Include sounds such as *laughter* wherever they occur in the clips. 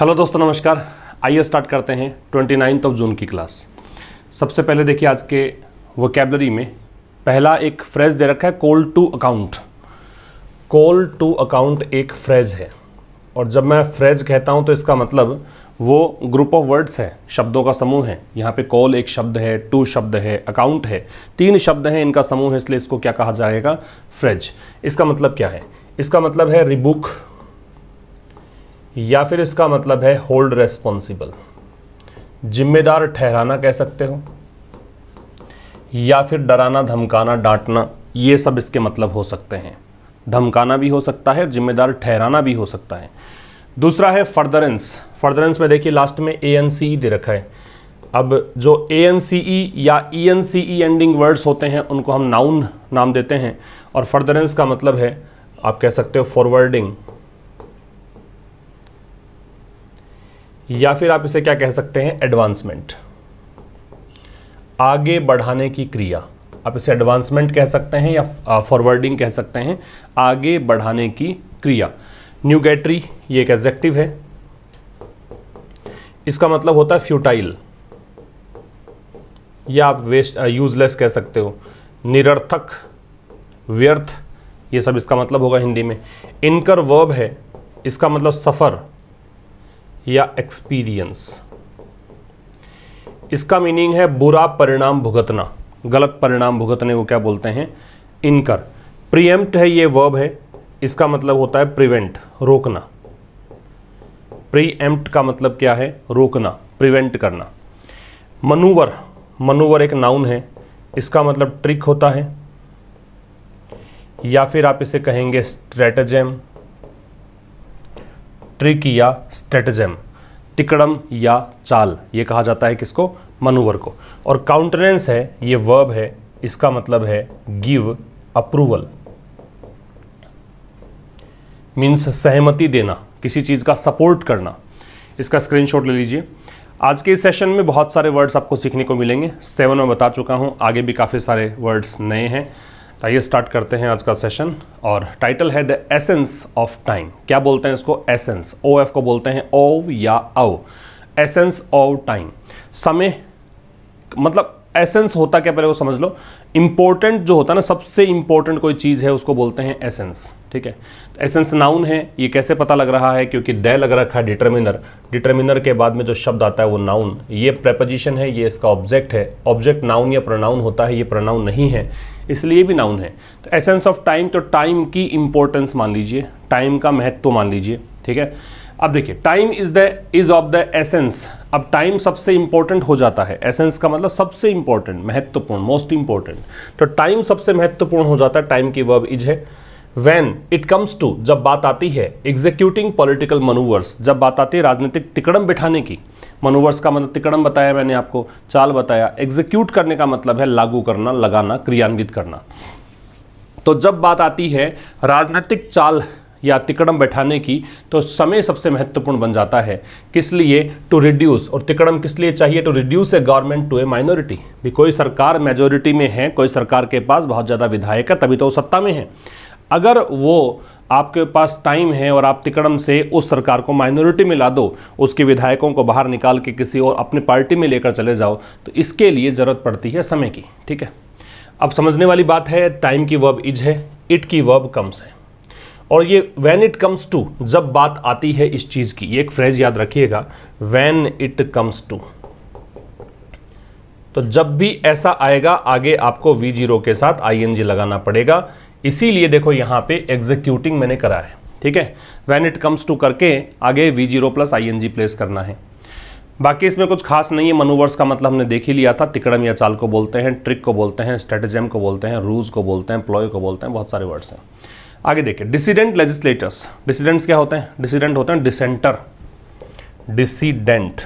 hello दोस्तों नमस्कार आइए स्टार्ट करते हैं ट्वेंटी नाइन्थ ऑफ जून की क्लास सबसे पहले देखिए आज के वोकेबलरी में पहला एक फ्रेज दे रखा है call to account call to account एक फ्रेज है और जब मैं फ्रेज कहता हूँ तो इसका मतलब वो ग्रुप ऑफ वर्ड्स है शब्दों का समूह है यहाँ पे कॉल एक शब्द है टू शब्द है अकाउंट है तीन शब्द हैं इनका समूह है इसलिए इसको क्या कहा जाएगा फ्रेज इसका मतलब क्या है इसका मतलब है रिबुक या फिर इसका मतलब है होल्ड रेस्पॉन्सिबल जिम्मेदार ठहराना कह सकते हो या फिर डराना धमकाना डांटना ये सब इसके मतलब हो सकते हैं धमकाना भी हो सकता है जिम्मेदार ठहराना भी हो सकता है दूसरा है फर्दरेंस फर्दरेंस में देखिए लास्ट में ए एन सी ई दे रखा है अब जो ए एन सी ई या E N C E ending words होते हैं उनको हम नाउन नाम देते हैं और फर्दरेंस का मतलब है आप कह सकते हो फॉरवर्डिंग या फिर आप इसे क्या कह सकते हैं एडवांसमेंट आगे बढ़ाने की क्रिया आप इसे एडवांसमेंट कह सकते हैं या फॉरवर्डिंग कह सकते हैं आगे बढ़ाने की क्रिया न्यूगेटरी ये एक एग्जेक्टिव है इसका मतलब होता है फ्यूटाइल या आप वेस्ट यूजलेस कह सकते हो निरर्थक व्यर्थ ये सब इसका मतलब होगा हिंदी में इनकर वर्ब है इसका मतलब सफ़र या एक्सपीरियंस इसका मीनिंग है बुरा परिणाम भुगतना गलत परिणाम भुगतने को क्या बोलते हैं इनकर प्रियम्प्ट है ये वर्ब है इसका मतलब होता है प्रिवेंट रोकना प्रीएम्प्ट का मतलब क्या है रोकना प्रिवेंट करना मनूवर मनूवर एक नाउन है इसका मतलब ट्रिक होता है या फिर आप इसे कहेंगे स्ट्रेटजम ट्रिक या स्ट्रेटजम टिकड़म या चाल ये कहा जाता है किसको मनूवर को और काउंटेनेंस है ये वर्ब है इसका मतलब है गिव अप्रूवल मीन्स सहमति देना किसी चीज़ का सपोर्ट करना इसका स्क्रीनशॉट ले लीजिए आज के इस सेशन में बहुत सारे वर्ड्स आपको सीखने को मिलेंगे सेवन में बता चुका हूं आगे भी काफ़ी सारे वर्ड्स नए हैं तो आइए स्टार्ट करते हैं आज का सेशन और टाइटल है द एसेंस ऑफ टाइम क्या बोलते हैं इसको एसेंस ओ एफ को बोलते हैं ओव या औ एसेंस ऑफ टाइम समय मतलब एसेंस होता क्या पहले वो समझ लो इम्पोर्टेंट जो होता है ना सबसे इम्पोर्टेंट कोई चीज़ है उसको बोलते हैं एसेंस ठीक है एसेंस नाउन है ये कैसे पता लग रहा है क्योंकि दय लग रखा है डिटर्मिनर डिटर्मिनर के बाद में जो शब्द आता है वो नाउन ये प्रेपोजिशन है ये इसका ऑब्जेक्ट है ऑब्जेक्ट नाउन या प्रोनाउन होता है ये प्रोनाउन नहीं है इसलिए भी नाउन है तो एसेंस ऑफ टाइम तो टाइम की इंपॉर्टेंस मान लीजिए टाइम का महत्व मान लीजिए ठीक है अब देखिए time is the is of the essence अब टाइम सबसे इंपॉर्टेंट हो जाता है एसेंस का मतलब सबसे इंपॉर्टेंट महत्वपूर्ण मोस्ट इंपॉर्टेंट तो टाइम सबसे महत्वपूर्ण हो जाता है टाइम की वर्ब इज है वैन इट कम्स टू जब बात आती है एग्जीक्यूटिंग पॉलिटिकल मनूवर्स जब बात आती है राजनीतिक तिकड़म बिठाने की मनोवर्स का मतलब तिकड़म बताया मैंने आपको चाल बताया एग्जीक्यूट करने का मतलब है लागू करना लगाना क्रियान्वित करना तो जब बात आती है राजनीतिक चाल या तिकड़म बैठाने की तो समय सबसे महत्वपूर्ण बन जाता है किस लिए टू रिड्यूस और तिकड़म किस लिए चाहिए to reduce a government to a minority भी कोई सरकार मेजोरिटी में है कोई सरकार के पास बहुत ज़्यादा विधायक है तभी तो वो सत्ता में है अगर वो आपके पास टाइम है और आप तिकड़म से उस सरकार को माइनॉरिटी में ला दो उसके विधायकों को बाहर निकाल के किसी और अपने पार्टी में लेकर चले जाओ तो इसके लिए ज़रूरत पड़ती है समय की ठीक है अब समझने वाली बात है टाइम की वर्ब इज है इट की वर्ब कम्स है और ये वैन इट कम्स टू जब बात आती है इस चीज़ की ये एक फ्रेज याद रखिएगा वैन इट कम्स टू तो जब भी ऐसा आएगा आगे आपको वी जीरो के साथ आई लगाना पड़ेगा इसीलिए देखो यहाँ पे एग्जीक्यूटिंग मैंने करा है ठीक है वैन इट कम्स टू करके आगे V zero plus I N G place करना है बाकी इसमें कुछ खास नहीं है मनोवर्स का मतलब हमने देख ही लिया था तिकड़म या चाल को बोलते हैं ट्रिक को बोलते हैं स्ट्रेटेजम को बोलते हैं रूज को बोलते हैं प्लॉय को बोलते हैं बहुत सारे वर्ड्स हैं आगे देखिए डिसीडेंट लेजिस्लेटर्स डिसीडेंट्स क्या होते हैं डिसीडेंट होते हैं डिसेंटर डिसीडेंट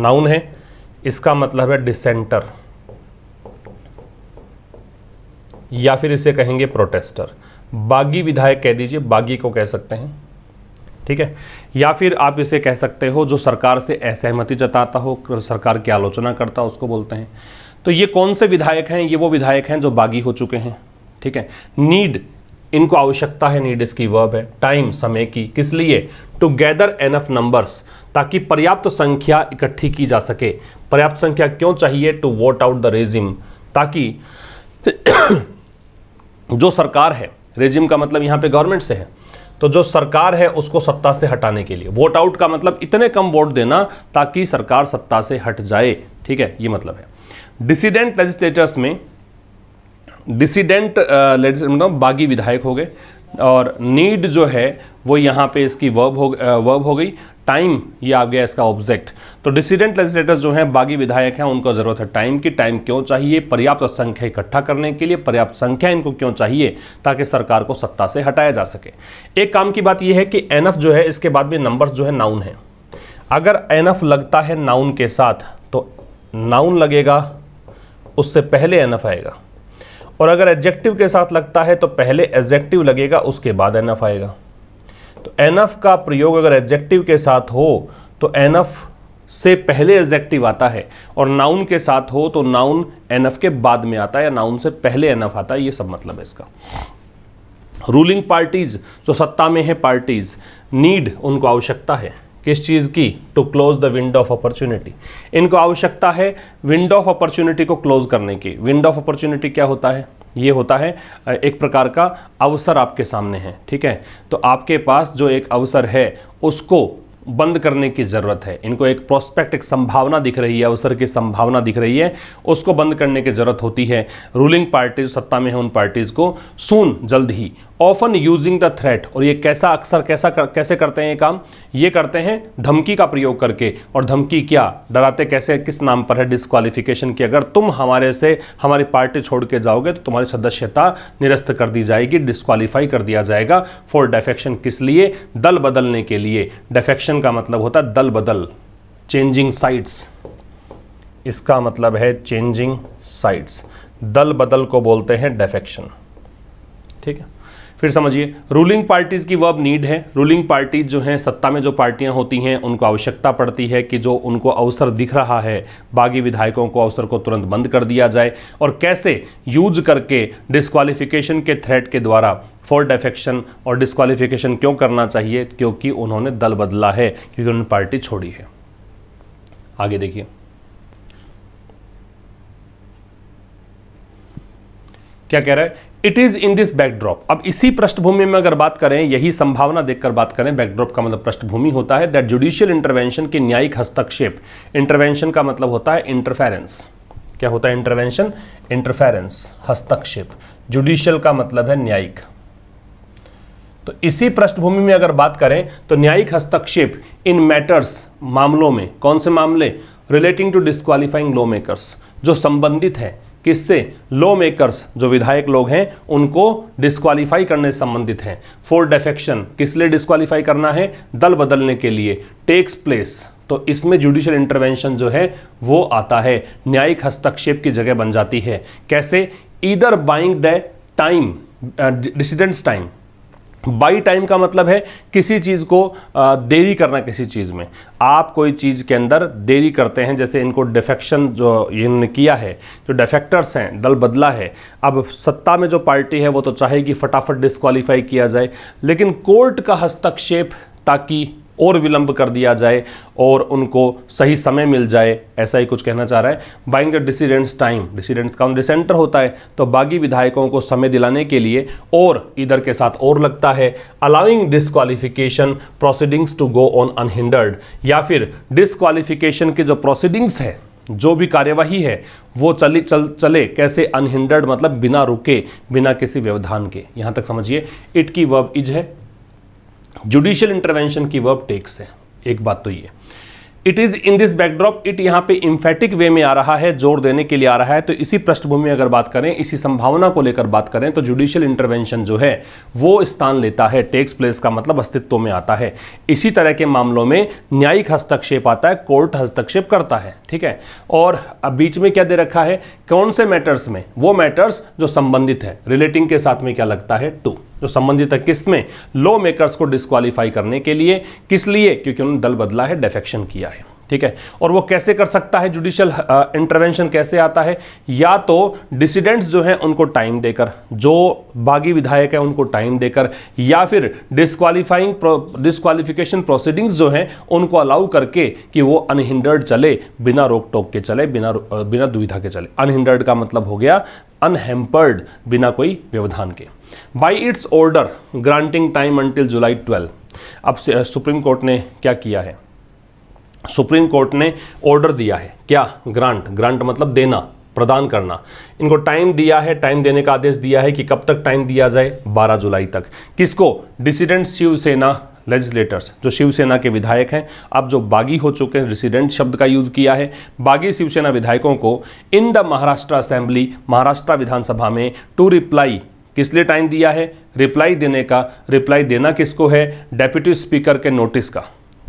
नाउन है इसका मतलब है डिसेंटर या फिर इसे कहेंगे प्रोटेस्टर बागी विधायक कह दीजिए बागी को कह सकते हैं ठीक है या फिर आप इसे कह सकते हो जो सरकार से असहमति जताता हो सरकार की आलोचना करता हो उसको बोलते हैं तो ये कौन से विधायक हैं ये वो विधायक हैं जो बागी हो चुके हैं ठीक है नीड इनको आवश्यकता है नीड इसकी वर्ब है टाइम समय की किस लिए टू गैदर एनफ नंबर्स ताकि पर्याप्त संख्या इकट्ठी की जा सके पर्याप्त संख्या क्यों चाहिए to vote out the regime ताकि जो सरकार है रेजिम का मतलब यहाँ पे गवर्नमेंट से है तो जो सरकार है उसको सत्ता से हटाने के लिए वोट आउट का मतलब इतने कम वोट देना ताकि सरकार सत्ता से हट जाए ठीक है ये मतलब है डिसीडेंट लेजिस्लेटर्स में डिसीडेंट uh, मतलब बागी विधायक हो गए और नीड जो है वो यहाँ पे इसकी वर्ब हो वर्ब uh, हो गई टाइम ये आ गया इसका ऑब्जेक्ट तो डिसीडेंट लेजिस्लेटर्स जो हैं बागी विधायक हैं उनको ज़रूरत है टाइम की टाइम क्यों चाहिए पर्याप्त संख्या इकट्ठा करने के लिए पर्याप्त संख्या इनको क्यों चाहिए ताकि सरकार को सत्ता से हटाया जा सके एक काम की बात यह है कि एनएफ जो है इसके बाद में नंबर जो है नाउन है अगर एनएफ लगता है नाउन के साथ तो नाउन लगेगा उससे पहले एनएफ आएगा और अगर एडजेक्टिव के साथ लगता है तो पहले एडजेक्टिव लगेगा उसके बाद एनएफ आएगा तो एनएफ का प्रयोग अगर एडजेक्टिव के साथ हो तो एनएफ से पहले एजेक्टिव आता है और नाउन के साथ हो तो नाउन एफ के बाद में आता है या नाउन से पहले एफ आता है ये सब मतलब है इसका रूलिंग पार्टीज जो सत्ता में है पार्टीज नीड उनको आवश्यकता है किस चीज़ की to close the window of opportunity इनको आवश्यकता है विंडो ऑफ अपॉर्चुनिटी को क्लोज करने की विंडो ऑफ अपॉर्चुनिटी क्या होता है ये होता है एक प्रकार का अवसर आपके सामने है ठीक है तो आपके पास जो एक अवसर है उसको बंद करने की ज़रूरत है इनको एक प्रोस्पेक्ट एक संभावना दिख रही है अवसर की संभावना दिख रही है उसको बंद करने की ज़रूरत होती है रूलिंग पार्टीज सत्ता में है उन पार्टीज़ को सून जल्द ही ऑफन यूजिंग द थ्रेट और ये कैसा अक्सर कैसा कर, कैसे करते हैं ये काम ये करते हैं धमकी का प्रयोग करके और धमकी क्या डराते कैसे किस नाम पर है डिस्क्वालिफिकेशन की अगर तुम हमारे से हमारी पार्टी छोड़ के जाओगे तो तुम्हारी सदस्यता निरस्त कर दी जाएगी डिस्कालीफाई कर दिया जाएगा फॉर डेफेक्शन किस लिए दल बदलने के लिए डेफेक्शन का मतलब होता है दल बदल चेंजिंग साइट्स इसका मतलब है चेंजिंग साइट्स दल बदल को बोलते हैं डेफेक्शन ठीक है फिर समझिए रूलिंग पार्टीज़ की वर्ब नीड है रूलिंग पार्टी जो हैं सत्ता में जो पार्टियां होती हैं उनको आवश्यकता पड़ती है कि जो उनको अवसर दिख रहा है बागी विधायकों को अवसर को तुरंत बंद कर दिया जाए और कैसे यूज करके डिस्कालिफिकेशन के थ्रेट के द्वारा फॉल्ट एफेक्शन और डिस्कालिफिकेशन क्यों करना चाहिए क्योंकि उन्होंने दल बदला है क्योंकि उन्होंने पार्टी छोड़ी है आगे देखिए क्या कह रहा है it is in this backdrop अब इसी पृष्ठभूमि में अगर बात करें यही संभावना देखकर बात करें बैकड्रॉप का मतलब पृष्ठभूमि होता है दैट जुडिशियल इंटरवेंशन के न्यायिक हस्तक्षेप इंटरवेंशन का मतलब होता है इंटरफेरेंस क्या होता है इंटरवेंशन इंटरफेरेंस हस्तक्षेप जुडिशियल का मतलब है न्यायिक तो इसी पृष्ठभूमि में अगर बात करें तो न्यायिक हस्तक्षेप इन मैटर्स मामलों में कौन से मामले relating to disqualifying law makers जो संबंधित है किससे लॉ मेकर्स जो विधायक लोग हैं उनको डिस्क्वालीफाई करने से संबंधित हैं फोर डेफेक्शन किस लिए डिस्क्वालीफाई करना है दल बदलने के लिए टेक्स प्लेस तो इसमें जुडिशियल इंटरवेंशन जो है वो आता है न्यायिक हस्तक्षेप की जगह बन जाती है कैसे either buying the time dissidents time buy तो टाइम का मतलब है किसी चीज़ को देरी करना किसी चीज़ में आप कोई चीज़ के अंदर देरी करते हैं जैसे इनको डिफेक्शन जो इन्होंने किया है जो डिफेक्टर्स हैं दल बदला है अब सत्ता में जो पार्टी है वो तो चाहेगी फटाफट डिस्कालीफाई किया जाए लेकिन कोर्ट का हस्तक्षेप ताकि और विलंब कर दिया जाए और उनको सही समय मिल जाए ऐसा ही कुछ कहना चाह रहा है buying the dissidents time dissidents का डिसेंटर होता है तो बागी विधायकों को समय दिलाने के लिए और इधर के साथ और लगता है allowing disqualification proceedings to go on unhindered या फिर डिसक्वालिफिकेशन के जो प्रोसीडिंग्स है जो भी कार्यवाही है वो चली चल चले कैसे अनहिंडर्ड मतलब बिना रुके बिना किसी व्यवधान के यहाँ तक समझिए इट की वर्ब इज है जुडिशियल इंटरवेंशन की वर्ब टेक्स है एक बात तो ये it is in this backdrop it यहां पे इम्फेटिक वे में आ रहा है जोर देने के लिए आ रहा है तो इसी पृष्ठभूमि में अगर बात करें इसी संभावना को लेकर बात करें तो जुडिशियल इंटरवेंशन जो है वो स्थान लेता है टेक्स प्लेस का मतलब अस्तित्व में आता है इसी तरह के मामलों में न्यायिक हस्तक्षेप आता है कोर्ट हस्तक्षेप करता है ठीक है और अब बीच में क्या दे रखा है कौन से मैटर्स में वो मैटर्स जो संबंधित है रिलेटिंग के साथ में क्या लगता है टू जो संबंधित किस्त में लॉ मेकर्स को डिस्कालीफाई करने के लिए किस लिए क्योंकि उन्होंने दल बदला है डेफेक्शन किया है ठीक है और वो कैसे कर सकता है जुडिशियल इंटरवेंशन कैसे आता है या तो डिसिडेंट्स जो हैं उनको टाइम देकर जो बागी विधायक है उनको टाइम देकर या फिर डिस्कालीफाइंग डिस्कालीफिकेशन प्रोसीडिंग्स जो हैं उनको अलाउ करके कि वो अनहिंडर्ड चले बिना रोक टोक के चले बिना बिना दुविधा के चले अनहिंडर्ड का मतलब हो गया अनहेम्पर्ड बिना कोई व्यवधान के by its order granting time until July twelve अब सुप्रीम कोर्ट ने क्या किया है सुप्रीम कोर्ट ने ऑर्डर दिया है क्या ग्रांट ग्रांट मतलब देना प्रदान करना इनको टाइम दिया है टाइम देने का आदेश दिया है कि कब तक टाइम दिया जाए 12 जुलाई तक किसको डिसिडेंट शिवसेना लेजिस्लेटर्स जो शिवसेना के विधायक हैं अब जो बागी हो चुके हैं डिसिडेंट शब्द का यूज़ किया है बागी शिवसेना विधायकों को in the Maharashtra assembly Maharashtra विधानसभा में टू रिप्लाई किस लिए टाइम दिया है रिप्लाई देने का रिप्लाई देना किसको है डेप्यूटी स्पीकर के नोटिस का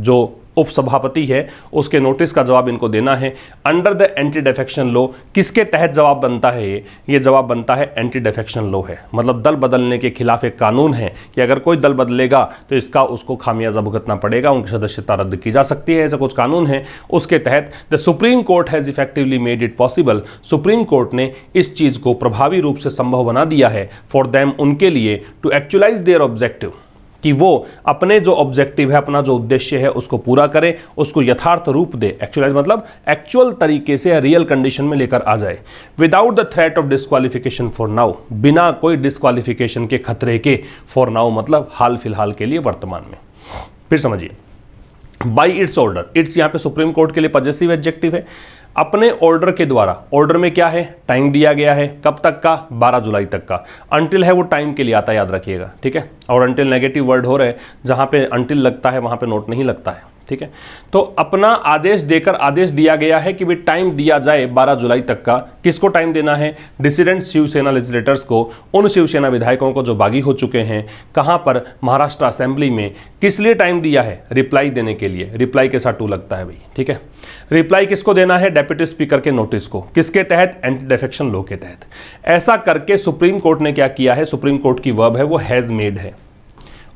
जो उपसभापति है उसके नोटिस का जवाब इनको देना है under the anti defection law किसके तहत जवाब बनता है ये ये जवाब बनता है एंटी डेफेक्शन लॉ है मतलब दल बदलने के खिलाफ एक कानून है कि अगर कोई दल बदलेगा तो इसका उसको खामियाजा भुगतना पड़ेगा उनकी सदस्यता रद्द की जा सकती है ऐसा कुछ कानून है उसके तहत the supreme court has effectively made it possible supreme court ने इस चीज़ को प्रभावी रूप से संभव बना दिया है फॉर देम उनके लिए टू एक्चुलाइज देयर ऑब्जेक्टिव कि वो अपने जो ऑब्जेक्टिव है अपना जो उद्देश्य है उसको पूरा करे उसको यथार्थ रूप दे एक्चुअलाइज मतलब एक्चुअल तरीके से रियल कंडीशन में लेकर आ जाए without the threat of disqualification for now बिना कोई डिस्कालिफिकेशन के खतरे के फॉर नाउ मतलब हाल फिलहाल के लिए वर्तमान में फिर समझिए बाई इट्स ऑर्डर इट्स यहाँ पे सुप्रीम कोर्ट के लिए पजेसिव एब्जेक्टिव है अपने ऑर्डर के द्वारा ऑर्डर में क्या है टाइम दिया गया है कब तक का 12 जुलाई तक का अंटिल है वो टाइम के लिए आता है याद रखिएगा ठीक है और अंटिल नेगेटिव वर्ड हो रहे हैं जहाँ पे अंटिल लगता है वहाँ पे नोट नहीं लगता है ठीक है तो अपना आदेश देकर आदेश दिया गया है कि भी टाइम दिया जाए 12 जुलाई तक का किसको टाइम देना है डिसिडेंट शिवसेना लेजिस्लेटर्स को उन शिवसेना विधायकों को जो बागी हो चुके हैं कहाँ पर महाराष्ट्र असेंबली में किस लिए टाइम दिया है रिप्लाई देने के लिए रिप्लाई के साथ टू लगता है भाई ठीक है रिप्लाई किसको देना है डेप्यूटी स्पीकर के नोटिस को किसके तहत एंटी डेफेक्शन लॉ के तहत ऐसा करके सुप्रीम कोर्ट ने क्या किया है सुप्रीम कोर्ट की वर्ब है वो हैज़ मेड है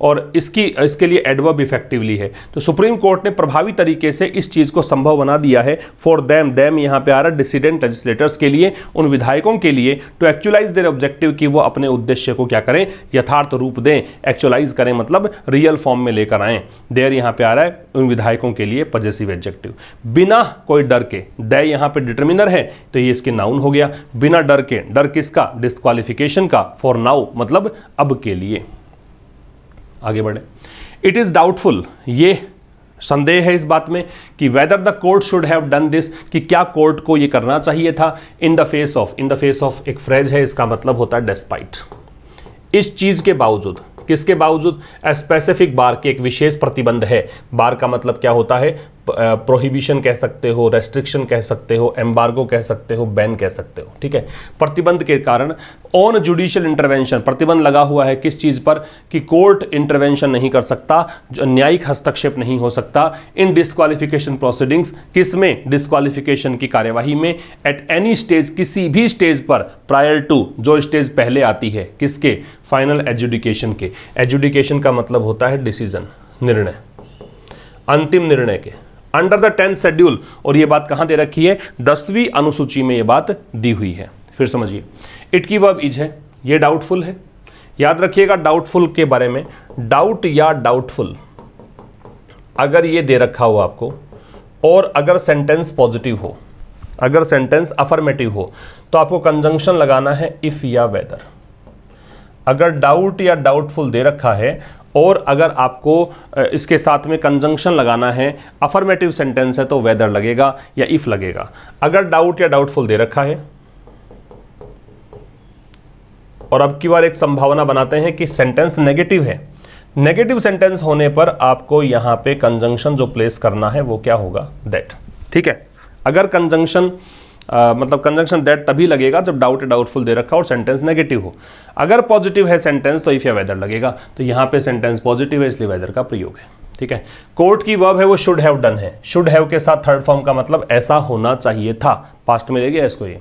और इसकी इसके लिए एडवर्ब इफेक्टिवली है तो सुप्रीम कोर्ट ने प्रभावी तरीके से इस चीज़ को संभव बना दिया है फॉर देम दैम यहाँ पे आ रहा है डिसीडेंट लेजिस्लेटर्स के लिए उन विधायकों के लिए टू एक्चुअलाइज देर ऑब्जेक्टिव कि वो अपने उद्देश्य को क्या करें यथार्थ रूप दें एक्चुअलाइज करें मतलब रियल फॉर्म में लेकर आएँ देर यहाँ पे आ रहा है उन विधायकों के लिए पजेसिव एब्जेक्टिव बिना कोई डर के दय यहाँ पर डिटर्मिनर है तो ये इसके नाउन हो गया बिना डर के डर किसका डिस्कालिफिकेशन का फॉर नाउ मतलब अब के लिए आगे बढ़े इट इज़ डाउटफुल ये संदेह है इस बात में कि whether the court should have done this कि क्या कोर्ट को ये करना चाहिए था in the face of in the face of एक फ्रेज है इसका मतलब होता है डेस्पाइट इस चीज़ के बावजूद किसके बावजूद स्पेसिफिक बार के एक विशेष प्रतिबंध है बार का मतलब क्या होता है प्रोहिबिशन कह सकते हो रेस्ट्रिक्शन कह सकते हो एम्बार्गो कह सकते हो बैन कह सकते हो ठीक है प्रतिबंध के कारण ऑन जुडिशियल इंटरवेंशन प्रतिबंध लगा हुआ है किस चीज़ पर कि कोर्ट इंटरवेंशन नहीं कर सकता न्यायिक हस्तक्षेप नहीं हो सकता इन डिस्कालिफिकेशन प्रोसीडिंग्स किस में डिस्कालिफिकेशन की कार्यवाही में एट एनी स्टेज किसी भी स्टेज पर प्रायर टू जो स्टेज पहले आती है किसके फाइनल एजुडिकेशन के एजुडिकेशन का मतलब होता है डिसीजन निर्णय अंतिम निर्णय के अंडर द टेंथ शेड्यूल और यह बात कहां दे रखी है दसवीं अनुसूची में यह बात दी हुई है फिर समझिए इट की वर्ब इज है यह डाउटफुल है याद रखिएगा डाउटफुल के बारे में डाउट या डाउटफुल अगर यह दे रखा हो आपको और अगर सेंटेंस पॉजिटिव हो अगर सेंटेंस अफर्मेटिव हो तो आपको कंजंक्शन लगाना है इफ़ या वेदर अगर डाउट या डाउटफुल दे रखा है और अगर आपको इसके साथ में कंजंक्शन लगाना है अफर्मेटिव सेंटेंस है तो वेदर लगेगा या इफ़ लगेगा अगर डाउट या डाउटफुल दे रखा है और अब की बार एक संभावना बनाते हैं कि सेंटेंस नेगेटिव है नेगेटिव सेंटेंस होने पर आपको यहां पे कंजंक्शन जो प्लेस करना है वो क्या होगा दैट ठीक है अगर कंजंक्शन आ, मतलब कंजंक्शन दैट तभी लगेगा जब डाउट डाउटफुल दे रखा और सेंटेंस नेगेटिव हो अगर पॉजिटिव है सेंटेंस तो इफ या वेदर लगेगा तो यहाँ पे सेंटेंस पॉजिटिव है इसलिए वेदर का प्रयोग है ठीक है कोर्ट की वर्ब है वो शुड हैव डन है शुड हैव के साथ थर्ड फॉर्म का मतलब ऐसा होना चाहिए था पास्ट में लेगी इसको ये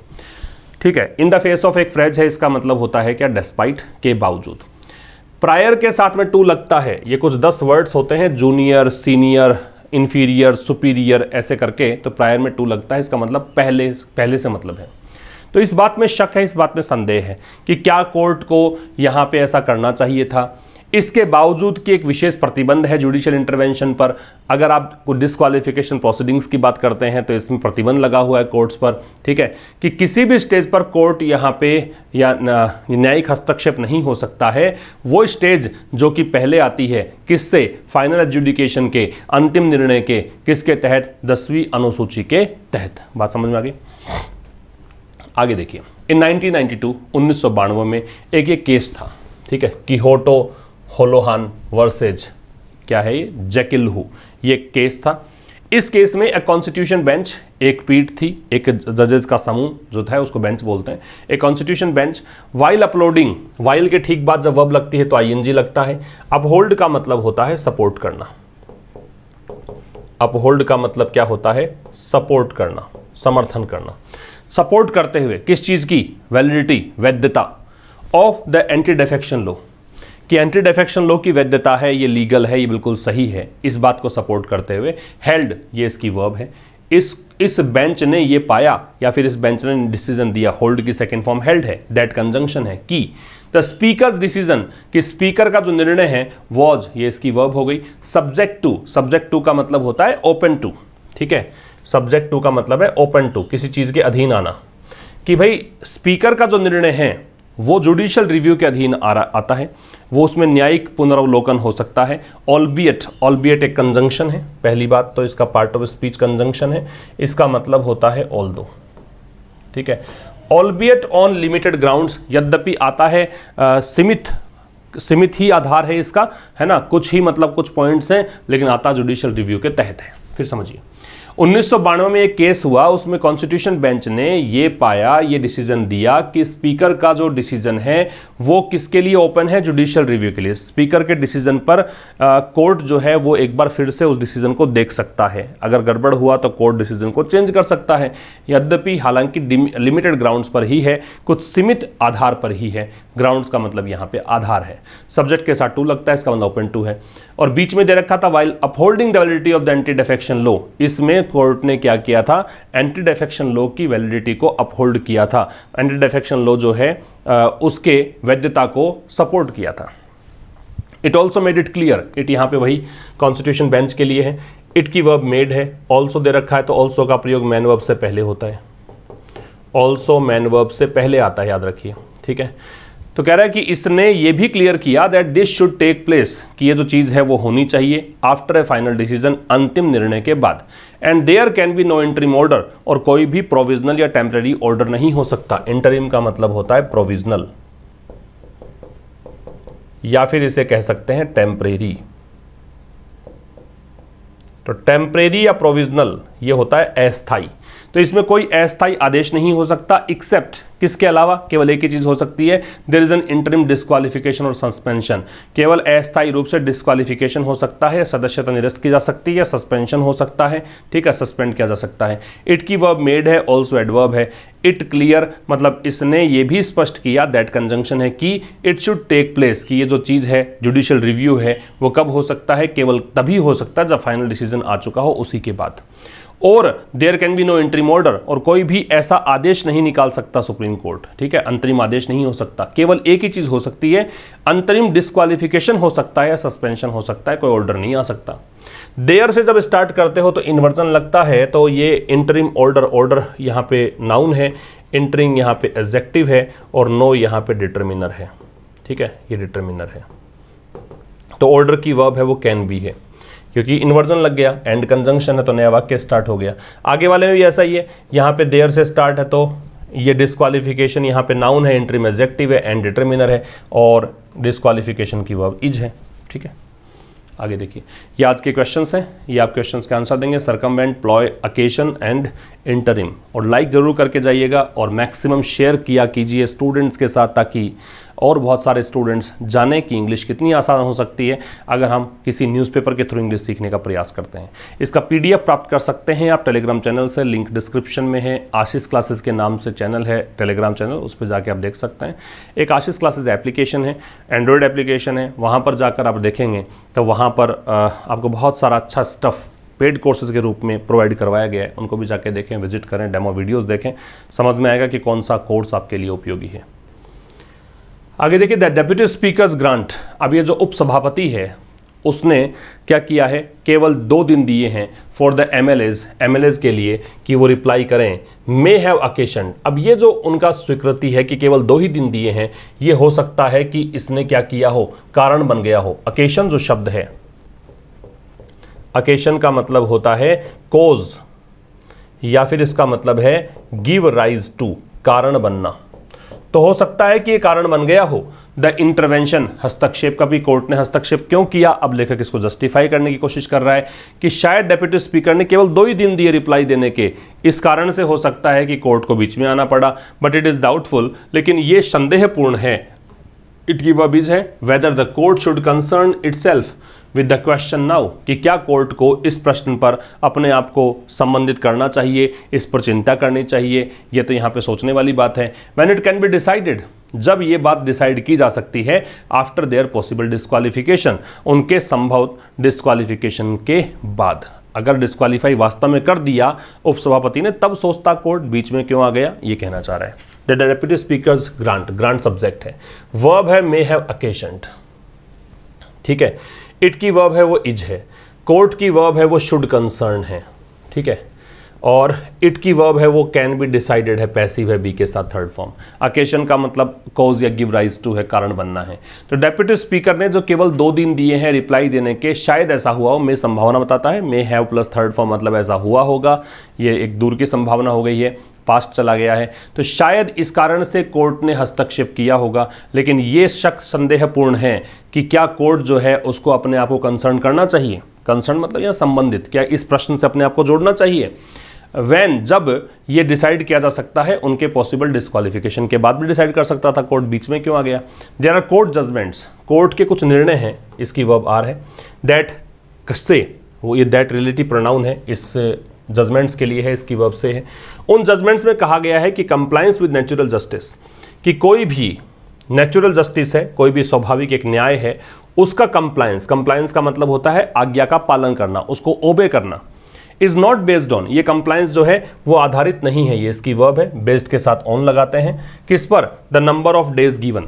ठीक है इन द फेस ऑफ एक फ्रेज है इसका मतलब होता है क्या डिस्पाइट के बावजूद प्रायर के साथ में टू लगता है ये कुछ दस वर्ड्स होते हैं जूनियर सीनियर इन्फीरियर सुपीरियर ऐसे करके तो प्रायर में टू लगता है इसका मतलब पहले पहले से मतलब है तो इस बात में शक है इस बात में संदेह है कि क्या कोर्ट को यहाँ पे ऐसा करना चाहिए था इसके बावजूद कि एक विशेष प्रतिबंध है जुडिशियल इंटरवेंशन पर अगर आप डिस्कालिफिकेशन प्रोसीडिंग्स की बात करते हैं तो इसमें प्रतिबंध लगा हुआ है कोर्ट्स पर ठीक है कि किसी भी स्टेज पर कोर्ट यहाँ पे या न्यायिक हस्तक्षेप नहीं हो सकता है वो स्टेज जो कि पहले आती है किससे फाइनल एजुडिकेशन के अंतिम निर्णय के किसके तहत दसवीं अनुसूची के तहत बात समझ में आ गई आगे देखिए इन नाइनटीन उन्नीस में एक ये केस था ठीक है किहोटो होलोहान वर्सेज क्या है ये जैकिल्हू ये केस था इस केस में एक कॉन्स्टिट्यूशन बेंच एक पीठ थी एक जजेस का समूह जो था उसको बेंच बोलते हैं एक constitution bench while upholding while के ठीक बाद जब वब लगती है तो आईएनजी लगता है अपहोल्ड का मतलब होता है सपोर्ट करना अपहोल्ड का मतलब क्या होता है सपोर्ट करना समर्थन करना सपोर्ट करते हुए किस चीज की वैलिडिटी वैधता of the anti defection law कि एंटी डेफेक्शन लॉ की वैधता है ये लीगल है ये बिल्कुल सही है इस बात को सपोर्ट करते हुए हेल्ड ये इसकी वर्ब है इस इस बेंच ने ये पाया या फिर इस बेंच ने डिसीजन दिया होल्ड की सेकेंड फॉर्म हेल्ड है दैट कंजंक्शन है की द स्पीकर डिसीजन कि स्पीकर का जो निर्णय है वॉज ये इसकी वर्ब हो गई सब्जेक्ट टू सब्जेक्ट टू का मतलब होता है ओपन टू ठीक है सब्जेक्ट टू का मतलब है ओपन टू किसी चीज़ के अधीन आना कि भाई स्पीकर का जो निर्णय है वो जुडिशियल रिव्यू के अधीन आ रहा आता है वो उसमें न्यायिक पुनरावलोकन हो सकता है ऑलबियट ऑलबियट एक कंजंक्शन है पहली बात तो इसका पार्ट ऑफ स्पीच कंजंक्शन है इसका मतलब होता है ऑल दो ठीक है ऑलबियट ऑन लिमिटेड ग्राउंड्स यद्यपि आता है आ, सीमित सीमित ही आधार है इसका है ना कुछ ही मतलब कुछ पॉइंट्स हैं लेकिन आता जुडिशियल रिव्यू के तहत है फिर समझिए उन्नीस में एक केस हुआ उसमें कॉन्स्टिट्यूशन बेंच ने ये पाया ये डिसीजन दिया कि स्पीकर का जो डिसीजन है वो किसके लिए ओपन है जुडिशियल रिव्यू के लिए स्पीकर के डिसीजन पर आ, कोर्ट जो है वो एक बार फिर से उस डिसीजन को देख सकता है अगर गड़बड़ हुआ तो कोर्ट डिसीजन को चेंज कर सकता है यद्यपि हालांकि लिमिटेड ग्राउंड्स पर ही है कुछ सीमित आधार पर ही है ग्राउंड्स का मतलब यहाँ पे आधार है सब्जेक्ट के साथ टू लगता है इसका मतलब ओपन टू है और बीच में दे रखा था while upholding the validity of the anti defection law इसमें कोर्ट ने क्या किया था एंटी डेफेक्शन लो की वैलिडिटी को अपहोल्ड किया था एंटी डेफेक्शन लो जो है उसके वैधता को सपोर्ट किया था it also made it clear it यहाँ पे वही कॉन्स्टिट्यूशन बेंच के लिए है इट की वर्ब मेड है ऑल्सो दे रखा है तो ऑल्सो का प्रयोग मैन वर्ब से पहले होता है ऑल्सो मैन वर्ब से पहले आता है याद रखिए ठीक है तो कह रहा है कि इसने ये भी क्लियर किया that this should take place कि ये जो चीज़ है वो होनी चाहिए आफ्टर ए फाइनल डिसीजन अंतिम निर्णय के बाद and there can be no interim order और कोई भी प्रोविजनल या टेम्प्रेरी ऑर्डर नहीं हो सकता इंटरिम का मतलब होता है प्रोविजनल या फिर इसे कह सकते हैं टेम्परेरी तो टेम्परेरी या प्रोविजनल ये होता है अस्थाई तो इसमें कोई अस्थायी आदेश नहीं हो सकता एक्सेप्ट किसके अलावा केवल एक ही चीज हो सकती है there is an interim disqualification और सस्पेंशन केवल अस्थायी रूप से डिस्कालिफिकेशन हो सकता है सदस्यता निरस्त की जा सकती है सस्पेंशन हो सकता है ठीक है सस्पेंड किया जा सकता है इट की वर्ब मेड है ऑल्सो एडवर्ब है इट क्लियर मतलब इसने ये भी स्पष्ट किया दैट कंजंक्शन है कि इट शुड टेक प्लेस कि ये जो चीज़ है जुडिशियल रिव्यू है वो कब हो सकता है केवल तभी हो सकता है जब फाइनल डिसीजन आ चुका हो उसी के बाद और there can be no entry order और कोई भी ऐसा आदेश नहीं निकाल सकता सुप्रीम कोर्ट ठीक है अंतरिम आदेश नहीं हो सकता केवल एक ही चीज़ हो सकती है अंतरिम डिस्कालिफिकेशन हो सकता है या सस्पेंशन हो सकता है कोई ऑर्डर नहीं आ सकता देयर से जब स्टार्ट करते हो तो इन्वर्जन लगता है तो ये इंटरिम ऑर्डर ऑर्डर यहाँ पे नाउन है इंटरिंग यहाँ पे एजेक्टिव है और नो यहाँ पे डिटर्मिनर है ठीक है ये डिटर्मिनर है तो ऑर्डर की वर्ब है वो कैन बी है क्योंकि इन्वर्जन लग गया एंड कंजंक्शन है तो नया वाक्य स्टार्ट हो गया आगे वाले में भी ऐसा ही है यहाँ पे देयर से स्टार्ट है तो ये डिस्कालिफिकेशन यहाँ पे नाउन है एंट्री में एजेक्टिव है एंड डिटर्मिनर है और डिस्कालिफिकेशन की वर्ब इज है ठीक है आगे देखिए ये आज के क्वेश्चन हैं ये आप क्वेश्चन के आंसर देंगे circumvent ploy occasion and interim और लाइक ज़रूर करके जाइएगा और मैक्सिमम शेयर किया कीजिए स्टूडेंट्स के साथ ताकि और बहुत सारे स्टूडेंट्स जाने कि इंग्लिश कितनी आसान हो सकती है अगर हम किसी न्यूज़पेपर के थ्रू इंग्लिश सीखने का प्रयास करते हैं इसका पीडीएफ प्राप्त कर सकते हैं आप टेलीग्राम चैनल से लिंक डिस्क्रिप्शन में है आशीष क्लासेस के नाम से चैनल है टेलीग्राम चैनल उस पर जाके आप देख सकते हैं एक आशीष क्लासेज एप्लीकेशन है एंड्रॉयड एप्लीकेशन है वहाँ पर जाकर आप देखेंगे तो वहाँ पर आपको बहुत सारा अच्छा स्टफ़ पेड कोर्सेज के रूप में प्रोवाइड करवाया गया है उनको भी जाके देखें विजिट करें डेमो वीडियोस देखें समझ में आएगा कि कौन सा कोर्स आपके लिए उपयोगी है आगे देखिए द डेप्यूटी स्पीकर्स ग्रांट अब ये जो उपसभापति है उसने क्या किया है केवल दो दिन दिए हैं for the M L As के लिए कि वो रिप्लाई करें मे हैव अकेशन अब ये जो उनका स्वीकृति है कि केवल दो ही दिन दिए हैं ये हो सकता है कि इसने क्या किया हो कारण बन गया हो अकेशन जो शब्द है अकेशन का मतलब होता है कोज या फिर इसका मतलब है गिव राइज टू कारण बनना तो हो सकता है कि ये कारण बन गया हो द इंटरवेंशन हस्तक्षेप का भी कोर्ट ने हस्तक्षेप क्यों किया अब लेखक इसको जस्टिफाई करने की कोशिश कर रहा है कि शायद डेप्यूटी स्पीकर ने केवल दो ही दिन दिए रिप्लाई देने के इस कारण से हो सकता है कि कोर्ट को बीच में आना पड़ा बट इट इज़ डाउटफुल लेकिन ये संदेहपूर्ण है इट की वीज है whether the court should concern itself with the question now कि क्या कोर्ट को इस प्रश्न पर अपने आप को संबंधित करना चाहिए इस पर चिंता करनी चाहिए ये तो यहाँ पे सोचने वाली बात है when it can be decided जब ये बात डिसाइड की जा सकती है आफ्टर देयर पॉसिबल डिस्कालिफिकेशन उनके संभव डिस्कालिफिकेशन के बाद अगर डिस्कालीफाई वास्तव में कर दिया उपसभापति ने तब सोचता कोर्ट बीच में क्यों आ गया ये कहना चाह रहा है the deputy speaker grant grant subject है वर्ब है मे हैव अकेशंट ठीक है इट की वर्ब है वो इज है कोर्ट की वर्ब है वो शुड कंसर्न है ठीक है और इट की वर्ब है वो कैन बी डिसाइडेड है पैसिव है बी के साथ थर्ड फॉर्म अकेशन का मतलब कॉज या गिव राइज टू है कारण बनना है तो डेप्यूटी स्पीकर ने जो केवल दो दिन दिए हैं रिप्लाई देने के शायद ऐसा हुआ हो मे संभावना बताता है may have plus third form मतलब ऐसा हुआ होगा ये एक दूर की संभावना हो गई है पास्ट चला गया है तो शायद इस कारण से कोर्ट ने हस्तक्षेप किया होगा लेकिन ये शक संदेहपूर्ण है कि क्या कोर्ट जो है उसको अपने आप को कंसर्न करना चाहिए कंसर्न मतलब या संबंधित क्या इस प्रश्न से अपने आप को जोड़ना चाहिए वैन जब ये डिसाइड किया जा सकता है उनके पॉसिबल डिस्कालिफिकेशन के बाद भी डिसाइड कर सकता था कोर्ट बीच में क्यों आ गया there are court judgments court के कुछ निर्णय हैं इसकी वर्ब आर है दैट से वो ये दैट रिलेटिव प्रोनाउन है इस जजमेंट्स uh, के लिए है इसकी वर्ब से है उन जजमेंट्स में कहा गया है कि कंप्लायंस विद नेचुरल जस्टिस कि कोई भी नेचुरल जस्टिस है कोई भी स्वाभाविक एक न्याय है उसका कंप्लायंस कंप्लायंस का मतलब होता है आज्ञा का पालन करना उसको ओबे करना इज नॉट बेस्ड ऑन ये कंप्लायंस जो है वो आधारित नहीं है ये इसकी वर्ब है बेस्ड के साथ ऑन लगाते हैं किस पर the number of days given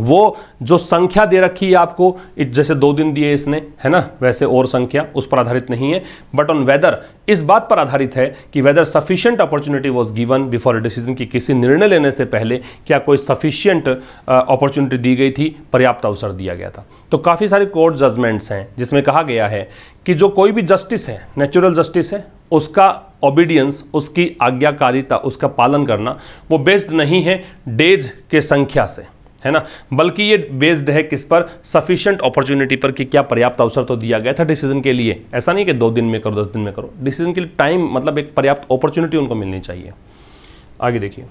वो जो संख्या दे रखी है आपको जैसे दो दिन दिए इसने है ना वैसे और संख्या उस पर आधारित नहीं है बट ऑन वेदर इस बात पर आधारित है कि whether sufficient opportunity was given before decision की किसी निर्णय लेने से पहले क्या कोई सफिशियंट अपॉर्चुनिटी दी गई थी पर्याप्त अवसर दिया गया था तो काफ़ी सारे कोर्ट जजमेंट्स हैं जिसमें कहा गया है कि जो कोई भी जस्टिस है नेचुरल जस्टिस है उसका ओबीडियंस उसकी आज्ञाकारिता उसका पालन करना वो बेस्ड नहीं है डेज के संख्या से है ना बल्कि ये बेस्ड है किस पर सफिशियंट अपॉर्चुनिटी पर कि क्या पर्याप्त अवसर तो दिया गया था डिसीजन के लिए ऐसा नहीं कि दो दिन में करो दस दिन में करो डिसीजन के लिए टाइम मतलब एक पर्याप्त अपॉर्चुनिटी उनको मिलनी चाहिए आगे देखिए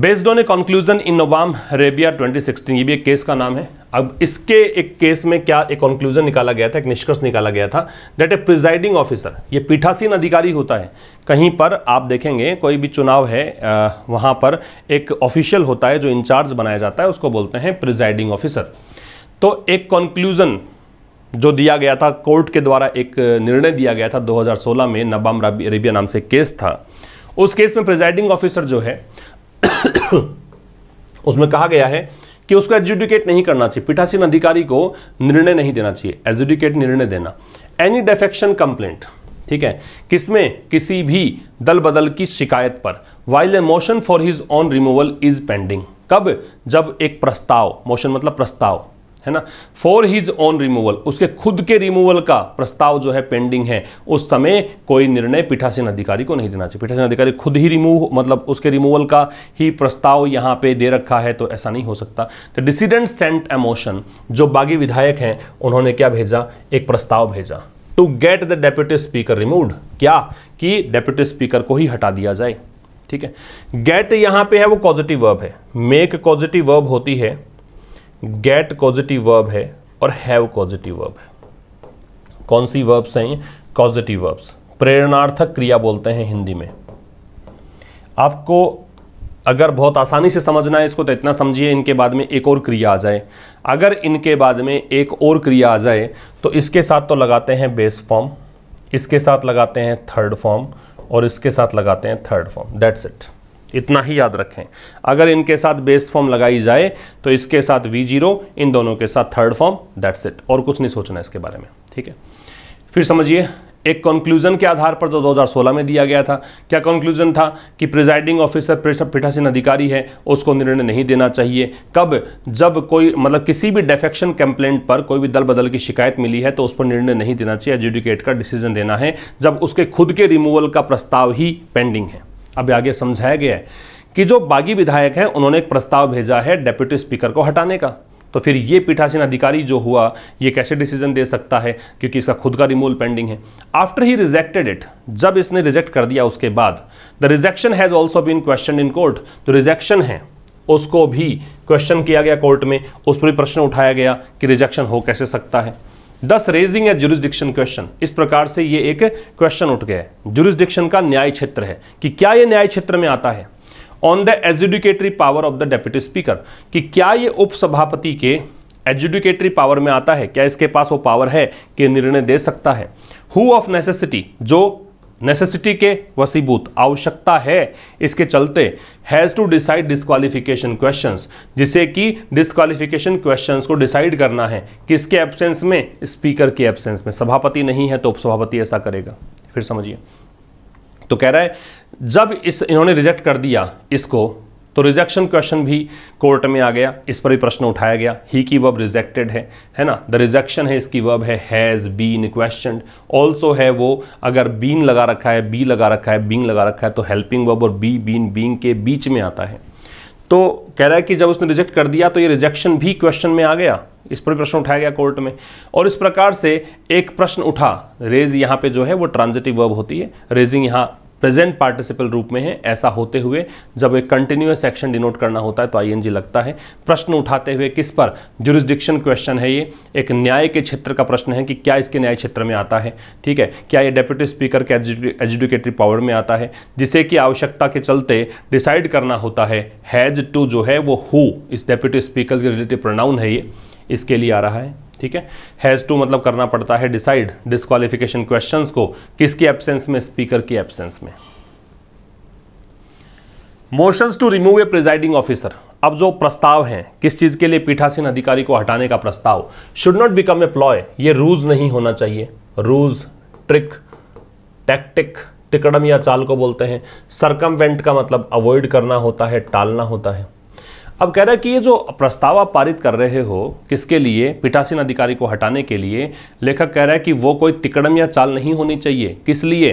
based on a conclusion in नवाम रेबिया 2016 ये भी एक केस का नाम है अब इसके एक केस में क्या एक कंक्लूजन निकाला गया था एक निष्कर्ष निकाला गया था डेट ए प्रिजाइडिंग ऑफिसर ये पीठासीन अधिकारी होता है कहीं पर आप देखेंगे कोई भी चुनाव है वहाँ पर एक ऑफिशियल होता है जो इंचार्ज बनाया जाता है उसको बोलते हैं प्रिजाइडिंग ऑफिसर तो एक कंक्लूजन जो दिया गया था कोर्ट के द्वारा एक निर्णय दिया गया था 2016 में नबाम रेबिया नाम से केस था उस केस में प्रिजाइडिंग ऑफिसर जो है *coughs* उसमें कहा गया है कि उसको एजुडिकेट नहीं करना चाहिए पीठासीन अधिकारी को निर्णय नहीं देना चाहिए एजुडिकेट निर्णय देना एनी डेफेक्शन कंप्लेंट ठीक है किसमें किसी भी दल बदल की शिकायत पर while a motion for his own removal is pending कब जब एक प्रस्ताव मोशन मतलब प्रस्ताव है ना फॉर हिज ऑन रिमूवल उसके खुद के रिमूवल का प्रस्ताव जो है पेंडिंग है उस समय कोई निर्णय पीठासीन अधिकारी को नहीं देना चाहिए पीठासीन अधिकारी खुद ही रिमूव मतलब उसके रिमूवल का ही प्रस्ताव यहां पे दे रखा है तो ऐसा नहीं हो सकता तो डिसीडेंट सेंट एमोशन जो बागी विधायक हैं उन्होंने क्या भेजा एक प्रस्ताव भेजा to get the deputy speaker remove क्या कि डेप्यूटी स्पीकर को ही हटा दिया जाए ठीक है गेट यहाँ पे है वो पॉजिटिव वर्ब है मेक पॉजिटिव वर्ब होती है गेट पॉजिटिव वर्ब है और हैव पॉजिटिव वर्ब है कौन सी वर्ब्स हैं ये पॉजिटिव वर्ब्स प्रेरणार्थक क्रिया बोलते हैं हिंदी में आपको अगर बहुत आसानी से समझना है इसको तो इतना समझिए इनके बाद में एक और क्रिया आ जाए अगर इनके बाद में एक और क्रिया आ जाए तो इसके साथ तो लगाते हैं बेस फॉर्म इसके साथ लगाते हैं थर्ड फॉर्म और इसके साथ लगाते हैं थर्ड फॉर्म दैट्स इट इतना ही याद रखें अगर इनके साथ बेस फॉर्म लगाई जाए तो इसके साथ वी जीरो इन दोनों के साथ थर्ड फॉर्म दैट्स इट और कुछ नहीं सोचना इसके बारे में ठीक है फिर समझिए एक कंक्लूजन के आधार पर तो 2016 में दिया गया था क्या कंक्लूजन था कि प्रिजाइडिंग ऑफिसर पीठासीन अधिकारी है उसको निर्णय नहीं देना चाहिए कब जब कोई मतलब किसी भी डेफेक्शन कंप्लेंट पर कोई भी दल बदल की शिकायत मिली है तो उस पर निर्णय नहीं देना चाहिए एजुडिकेट का डिसीजन देना है जब उसके खुद के रिमूवल का प्रस्ताव ही पेंडिंग है अब आगे समझाया गया है कि जो बागी विधायक हैं उन्होंने एक प्रस्ताव भेजा है डेप्यूटी स्पीकर को हटाने का तो फिर ये पीठासीन अधिकारी जो हुआ ये कैसे डिसीजन दे सकता है क्योंकि इसका खुद का रिमूवल पेंडिंग है आफ्टर ही रिजेक्टेड इट जब इसने रिजेक्ट कर दिया उसके बाद the rejection has also been question in court तो रिजेक्शन है उसको भी क्वेश्चन किया गया कोर्ट में उस पर भी प्रश्न उठाया गया कि रिजेक्शन हो कैसे सकता है दस रेजिंग ए जुरिस्डिक्शन क्वेश्चन इस प्रकार से ये एक क्वेश्चन उठ गया है जुरिस्डिक्शन का न्याय क्षेत्र है कि क्या ये न्याय क्षेत्र में आता है on the adjudicatory power of the deputy speaker कि क्या ये उपसभापति के एजुडिकेटरी पावर में आता है क्या इसके पास वो पावर है कि निर्णय दे सकता है हु ऑफ नेसेसिटी जो नेसेसिटी के वसीबूत आवश्यकता है इसके चलते has to decide disqualification questions जिसे कि डिस्कालिफिकेशन क्वेश्चंस को डिसाइड करना है किसके एब्सेंस में स्पीकर के एब्सेंस में सभापति नहीं है तो उपसभापति ऐसा करेगा फिर समझिए तो कह रहा है जब इस इन्होंने रिजेक्ट कर दिया इसको तो रिजेक्शन क्वेश्चन भी कोर्ट में आ गया इस पर भी प्रश्न उठाया गया ही की वर्ब रिजेक्टेड है है ना द रिजेक्शन है इसकी वर्ब है हैज़ बीन क्वेश्चन ऑल्सो है वो अगर बीन लगा रखा है बी लगा रखा है बींग लगा रखा है तो हेल्पिंग वर्ब और बी बीन बींग के बीच में आता है तो कह रहा है कि जब उसने रिजेक्ट कर दिया तो ये रिजेक्शन भी क्वेश्चन में आ गया इस पर प्रश्न उठाया गया कोर्ट में और इस प्रकार से एक प्रश्न उठा रेज यहां पे जो है वो ट्रांजिटिव वर्ब होती है रेजिंग यहाँ प्रेजेंट पार्टिसिपल रूप में है ऐसा होते हुए जब एक कंटिन्यूस एक्शन डिनोट करना होता है तो आईएनजी लगता है प्रश्न उठाते हुए किस पर जुरिस्डिक्शन क्वेश्चन है ये एक न्याय के क्षेत्र का प्रश्न है कि क्या इसके न्याय क्षेत्र में आता है ठीक है क्या ये डेप्यूटी स्पीकर के एजुकेटरी पावर में आता है जिसे की आवश्यकता के चलते डिसाइड करना होता है हैज टू जो है वो हु इस डेप्यूटी स्पीकर के रिलेटिव प्रोनाउन है ये इसके लिए आ रहा है ठीक है हैज़ टू मतलब करना पड़ता है डिसाइड डिस्कालिफिकेशन क्वेश्चन को किसकी एबसेंस में स्पीकर की एबसेंस में motions to remove a presiding officer अब जो प्रस्ताव है किस चीज़ के लिए पीठासीन अधिकारी को हटाने का प्रस्ताव should not become a ploy ये रूज नहीं होना चाहिए रूज ट्रिक टैक्टिक टिकड़म या चाल को बोलते हैं सरकमवेंट का मतलब अवॉइड करना होता है टालना होता है अब कह रहा है कि ये जो प्रस्ताव आप पारित कर रहे हो किसके लिए पीठासीन अधिकारी को हटाने के लिए लेखक कह रहा है कि वो कोई तिकड़म या चाल नहीं होनी चाहिए किस लिए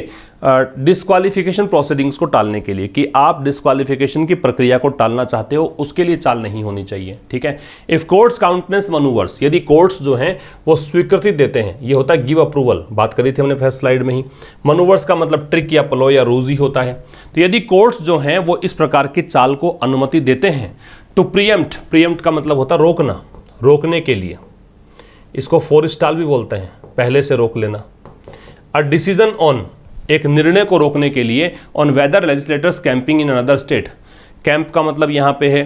डिस्कालिफिकेशन uh, प्रोसीडिंग्स को टालने के लिए कि आप डिस्कालिफिकेशन की प्रक्रिया को टालना चाहते हो उसके लिए चाल नहीं होनी चाहिए ठीक है इफ कोर्ट्स काउंटनेंस मनूवर्स यदि कोर्ट्स जो हैं वो स्वीकृति देते हैं ये होता है गिव अप्रूवल बात करी थी हमने फर्स्ट स्लाइड में ही मनूवर्स का मतलब ट्रिक या पलो या रूज ही होता है तो यदि कोर्ट्स जो हैं वो इस प्रकार की चाल को अनुमति देते हैं टू प्रियम्प्ट प्रियम्प्ट का मतलब होता है रोकना रोकने के लिए इसको फोर स्टाल भी बोलते हैं पहले से रोक लेना अ डिसीजन ऑन एक निर्णय को रोकने के लिए on whether legislators camping in another state camp का मतलब यहां पे है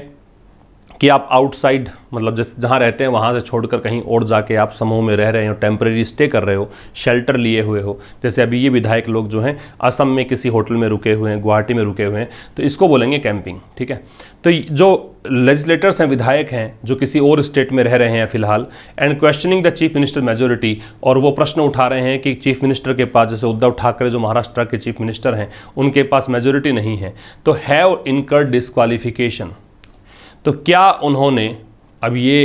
कि आप आउटसाइड मतलब जिस जहाँ रहते हैं वहाँ से छोड़कर कहीं और जाके आप समूह में रह रहे हो टेम्प्रेरी स्टे कर रहे हो शेल्टर लिए हुए हो जैसे अभी ये विधायक लोग जो हैं असम में किसी होटल में रुके हुए हैं गुवाहाटी में रुके हुए हैं तो इसको बोलेंगे कैंपिंग ठीक है तो जो लेजिस्लेटर्स हैं विधायक हैं जो किसी और स्टेट में रह रहे हैं फिलहाल and questioning the chief minister majority और वो प्रश्न उठा रहे हैं कि चीफ मिनिस्टर के पास जैसे उद्धव ठाकरे जो महाराष्ट्र के चीफ मिनिस्टर हैं उनके पास मेजोरिटी नहीं है तो हैव इनकर डिस्कालीफिकेशन तो क्या उन्होंने अब ये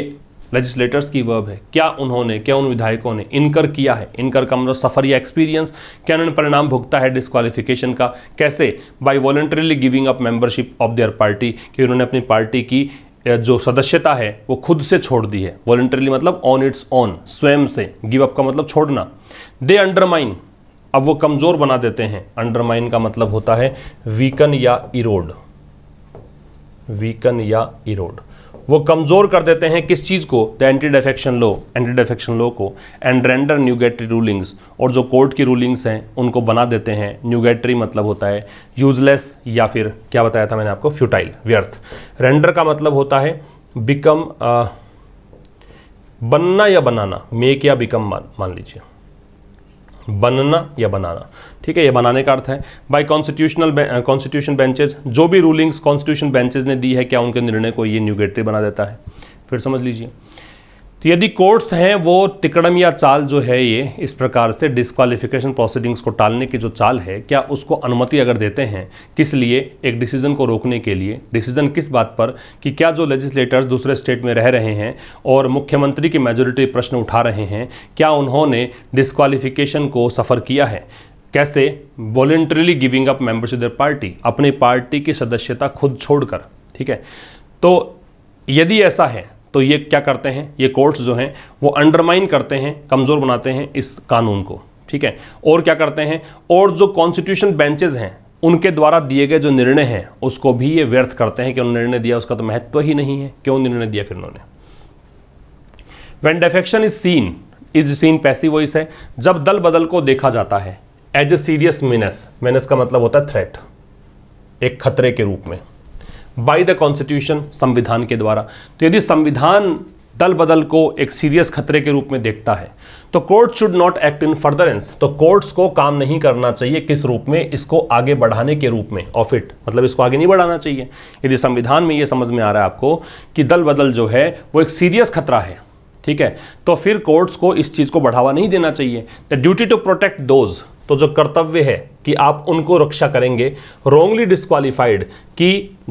लेजिस्लेटर्स की वर्ब है क्या उन्होंने क्या उन विधायकों ने इनकर किया है इनकर का मतलब सफर या एक्सपीरियंस क्या उन्होंने परिणाम भुगता है डिस्कालिफिकेशन का कैसे by voluntarily giving up membership of their party कि उन्होंने अपनी पार्टी की जो सदस्यता है वो खुद से छोड़ दी है वॉलेंटरीली मतलब ऑन इट्स ऑन स्वयं से गिव अप का मतलब छोड़ना दे अंडरमाइन अब वो कमज़ोर बना देते हैं अंडरमाइन का मतलब होता है वीकन या इरोड वीकन या इरोड वो कमज़ोर कर देते हैं किस चीज़ को the anti defection law anti defection law को एंड रेंडर न्यूगेटरी रूलिंग्स और जो कोर्ट की रूलिंग्स हैं उनको बना देते हैं न्यूगेटरी मतलब होता है यूजलेस या फिर क्या बताया था मैंने आपको फ्यूटाइल व्यर्थ रेंडर का मतलब होता है बिकम uh, बनना या बनाना मेक या बिकम मान मान लीजिए बनना या बनाना ठीक है ये बनाने का अर्थ है बाय कॉन्स्टिट्यूशनल कॉन्स्टिट्यूशन बेंचेज जो भी रूलिंग्स कॉन्स्टिट्यूशन बेंचेज ने दी है क्या उनके निर्णय को ये न्यूगेटरी बना देता है फिर समझ लीजिए तो यदि कोर्ट्स हैं वो तिकड़म या चाल जो है ये इस प्रकार से डिस्कालिफिकेशन प्रोसीडिंग्स को टालने की जो चाल है क्या उसको अनुमति अगर देते हैं किस लिए एक डिसीजन को रोकने के लिए डिसीजन किस बात पर कि क्या जो लेजिस्लेटर्स दूसरे स्टेट में रह रहे हैं और मुख्यमंत्री की मेजोरिटी प्रश्न उठा रहे हैं क्या उन्होंने डिस्कालिफिकेशन को सफ़र किया है कैसे voluntarily giving up membership their party अपनी पार्टी की सदस्यता खुद छोड़कर ठीक है तो यदि ऐसा है तो ये क्या करते हैं ये कोर्ट्स जो हैं वो अंडरमाइन करते हैं कमज़ोर बनाते हैं इस कानून को ठीक है और क्या करते हैं और जो कॉन्स्टिट्यूशन बेंचेज हैं उनके द्वारा दिए गए जो निर्णय हैं उसको भी ये व्यर्थ करते हैं कि उन्होंने निर्णय दिया उसका तो महत्व ही नहीं है क्यों निर्णय दिया फिर उन्होंने when defection is seen is seen passive voice है जब दल बदल को देखा जाता है एज ए सीरियस मेनस मेनस का मतलब होता है थ्रेट एक खतरे के रूप में बाय द कॉन्स्टिट्यूशन संविधान के द्वारा तो यदि संविधान दल बदल को एक सीरियस खतरे के रूप में देखता है तो court should not act in furtherance तो कोर्ट्स को काम नहीं करना चाहिए किस रूप में इसको आगे बढ़ाने के रूप में ऑफ इट मतलब इसको आगे नहीं बढ़ाना चाहिए यदि संविधान में ये समझ में आ रहा है आपको कि दल बदल जो है वो एक सीरियस खतरा है ठीक है तो फिर कोर्ट्स को इस चीज़ को बढ़ावा नहीं देना चाहिए the duty to protect those तो जो कर्तव्य है कि आप उनको रक्षा करेंगे रोंगली डिस्कालीफाइड कि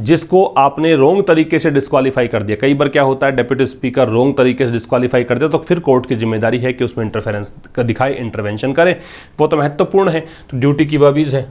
जिसको आपने रोंग तरीके से डिस्कालीफाई कर दिया कई बार क्या होता है डेप्यूटी स्पीकर रोंग तरीके से डिस्कालीफाई कर दिया तो फिर कोर्ट की जिम्मेदारी है कि उसमें इंटरफेरेंस दिखाए इंटरवेंशन करें वो तो महत्वपूर्ण है तो ड्यूटी की वबीज है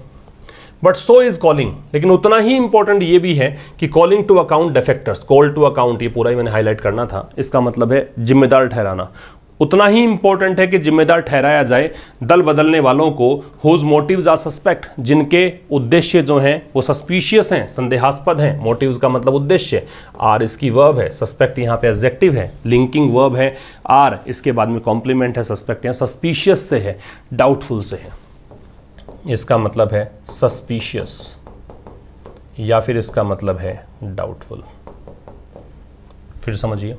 बट सो इज कॉलिंग लेकिन उतना ही इंपॉर्टेंट ये भी है कि calling to account defectors call to account ये पूरा ही मैंने हाईलाइट करना था इसका मतलब है जिम्मेदार ठहराना उतना ही इम्पोर्टेंट है कि जिम्मेदार ठहराया जाए दल बदलने वालों को हुज मोटिव्स आर सस्पेक्ट जिनके उद्देश्य जो हैं वो सस्पिशियस हैं संदेहास्पद हैं मोटिव्स का मतलब उद्देश्य आर इसकी वर्ब है सस्पेक्ट यहाँ पे एब्जेक्टिव है लिंकिंग वर्ब है आर इसके बाद में कॉम्प्लीमेंट है सस्पेक्ट यहाँ सस्पिशियस से है डाउटफुल से है इसका मतलब है सस्पिशियस या फिर इसका मतलब है डाउटफुल फिर समझिए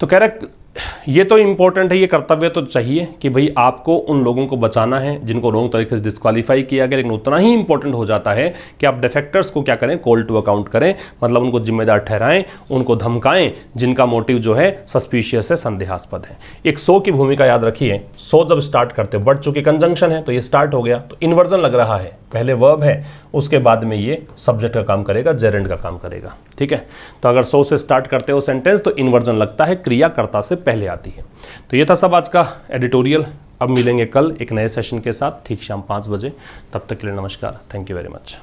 तो कैरेक्ट ये तो इम्पोर्टेंट है ये कर्तव्य तो चाहिए कि भाई आपको उन लोगों को बचाना है जिनको रॉन्ग तरीके से डिस्कालीफाई किया गया लेकिन उतना ही इम्पोर्टेंट हो जाता है कि आप डिफेक्टर्स को क्या करें कॉल टू अकाउंट करें मतलब उनको जिम्मेदार ठहराएं उनको धमकाएं जिनका मोटिव जो है सस्पिशियस है संदेहास्पद है एक सो की भूमिका याद रखिए सो जब स्टार्ट करते हो बट चूंकि कंजंक्शन है तो ये स्टार्ट हो गया तो इन्वर्जन लग रहा है पहले वर्ब है उसके बाद में ये सब्जेक्ट का काम करेगा जेरेंट का काम करेगा ठीक है तो अगर सो से स्टार्ट करते हो सेंटेंस तो इन्वर्जन लगता है क्रियाकर्ता से पहले आती है तो ये था सब आज का एडिटोरियल अब मिलेंगे कल एक नए सेशन के साथ ठीक शाम पाँच बजे तब तक के लिए नमस्कार थैंक यू वेरी मच